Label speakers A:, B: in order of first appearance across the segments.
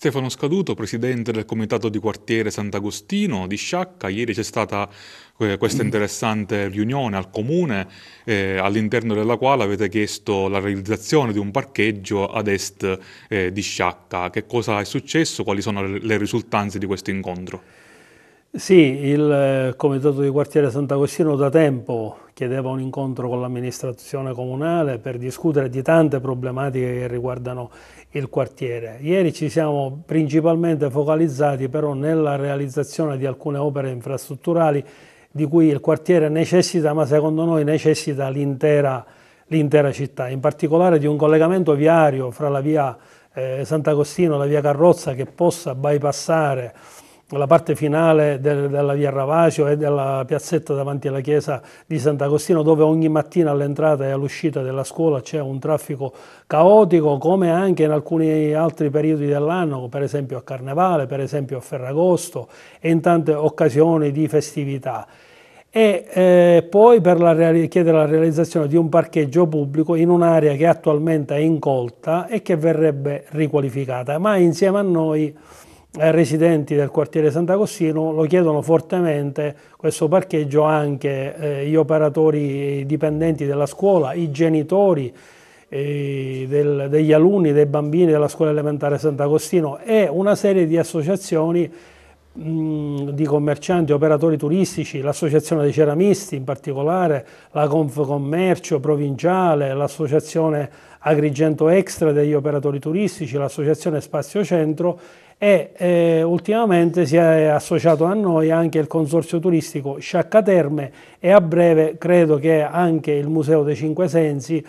A: Stefano Scaduto, presidente del comitato di quartiere Sant'Agostino di Sciacca, ieri c'è stata eh, questa mm. interessante riunione al comune eh, all'interno della quale avete chiesto la realizzazione di un parcheggio ad est eh, di Sciacca. Che cosa è successo? Quali sono le risultanze di questo incontro?
B: Sì, il eh, comitato di quartiere Sant'Agostino da tempo chiedeva un incontro con l'amministrazione comunale per discutere di tante problematiche che riguardano il quartiere. Ieri ci siamo principalmente focalizzati però nella realizzazione di alcune opere infrastrutturali di cui il quartiere necessita, ma secondo noi necessita l'intera città, in particolare di un collegamento viario fra la via eh, Sant'Agostino e la via Carrozza che possa bypassare la parte finale del, della via Ravasio e della piazzetta davanti alla chiesa di Sant'Agostino dove ogni mattina all'entrata e all'uscita della scuola c'è un traffico caotico come anche in alcuni altri periodi dell'anno, per esempio a Carnevale, per esempio a Ferragosto e in tante occasioni di festività e eh, poi per la chiedere la realizzazione di un parcheggio pubblico in un'area che attualmente è incolta e che verrebbe riqualificata, ma insieme a noi eh, residenti del quartiere Sant'Agostino lo chiedono fortemente questo parcheggio anche eh, gli operatori dipendenti della scuola, i genitori eh, del, degli alunni, dei bambini della scuola elementare Sant'Agostino e una serie di associazioni di commercianti, operatori turistici, l'associazione dei ceramisti in particolare, la Confcommercio provinciale, l'associazione Agrigento Extra degli operatori turistici, l'associazione Spazio Centro e eh, ultimamente si è associato a noi anche il consorzio turistico Sciacca Terme e a breve credo che anche il Museo dei Cinque Sensi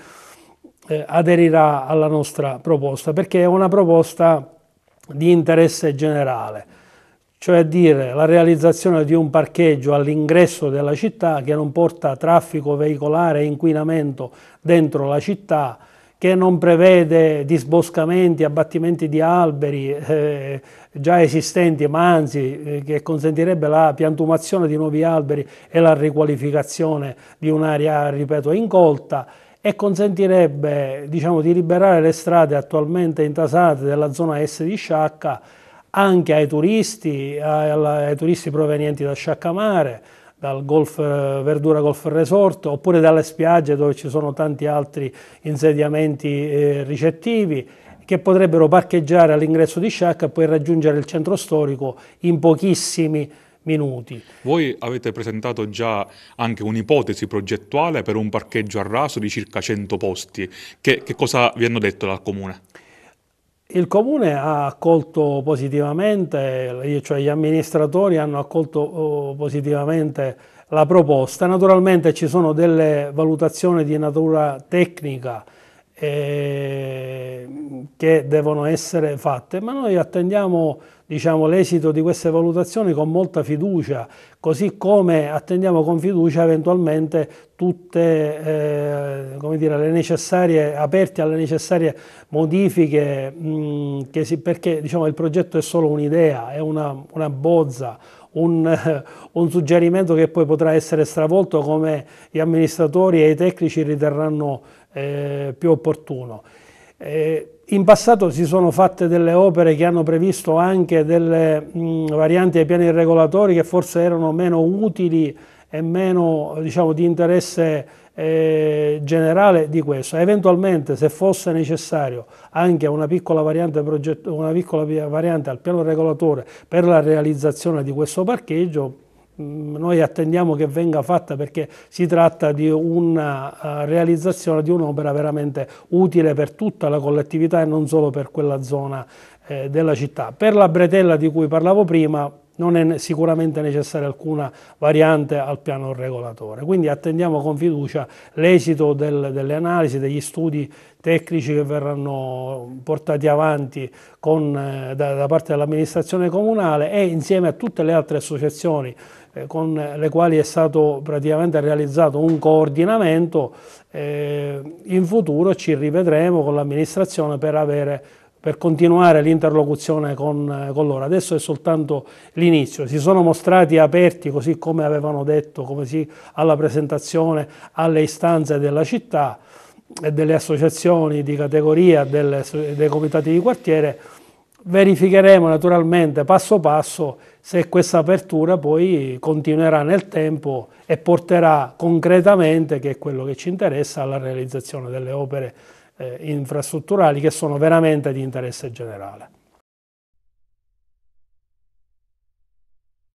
B: eh, aderirà alla nostra proposta perché è una proposta di interesse generale cioè dire la realizzazione di un parcheggio all'ingresso della città che non porta traffico veicolare e inquinamento dentro la città, che non prevede disboscamenti, abbattimenti di alberi eh, già esistenti, ma anzi eh, che consentirebbe la piantumazione di nuovi alberi e la riqualificazione di un'area, ripeto, incolta e consentirebbe diciamo, di liberare le strade attualmente intasate della zona est di Sciacca anche ai turisti, ai, ai turisti provenienti da Sciaccamare, dal golf, eh, Verdura Golf Resort oppure dalle spiagge dove ci sono tanti altri insediamenti eh, ricettivi che potrebbero parcheggiare all'ingresso di Sciacca e poi raggiungere il centro storico in pochissimi minuti.
A: Voi avete presentato già anche un'ipotesi progettuale per un parcheggio a raso di circa 100 posti. Che, che cosa vi hanno detto dal Comune?
B: Il comune ha accolto positivamente, cioè gli amministratori hanno accolto oh, positivamente la proposta. Naturalmente ci sono delle valutazioni di natura tecnica eh, che devono essere fatte, ma noi attendiamo diciamo, l'esito di queste valutazioni con molta fiducia, così come attendiamo con fiducia eventualmente tutte eh, dire, le necessarie, aperte alle necessarie modifiche, mh, si, perché diciamo, il progetto è solo un'idea, è una, una bozza, un, un, suggerimento che poi potrà essere stravolto come gli amministratori e i tecnici riterranno eh, più opportuno. Eh, in passato si sono fatte delle opere che hanno previsto anche delle mh, varianti ai piani regolatori che forse erano meno utili e meno diciamo, di interesse eh, generale di questo. Eventualmente se fosse necessario anche una piccola, una piccola variante al piano regolatore per la realizzazione di questo parcheggio, mm, noi attendiamo che venga fatta perché si tratta di una eh, realizzazione di un'opera veramente utile per tutta la collettività e non solo per quella zona eh, della città. Per la bretella di cui parlavo prima, non è sicuramente necessaria alcuna variante al piano regolatore. Quindi attendiamo con fiducia l'esito del, delle analisi, degli studi tecnici che verranno portati avanti con, eh, da, da parte dell'amministrazione comunale e insieme a tutte le altre associazioni eh, con le quali è stato praticamente realizzato un coordinamento, eh, in futuro ci rivedremo con l'amministrazione per avere per continuare l'interlocuzione con, eh, con, loro. Adesso è soltanto l'inizio, si sono mostrati aperti, così come avevano detto, come si, alla presentazione, alle istanze della città e eh, delle associazioni di categoria, delle, dei comitati di quartiere. Verificheremo naturalmente passo passo se questa apertura poi continuerà nel tempo e porterà concretamente, che è quello che ci interessa, alla realizzazione delle opere eh, infrastrutturali che sono veramente di interesse generale.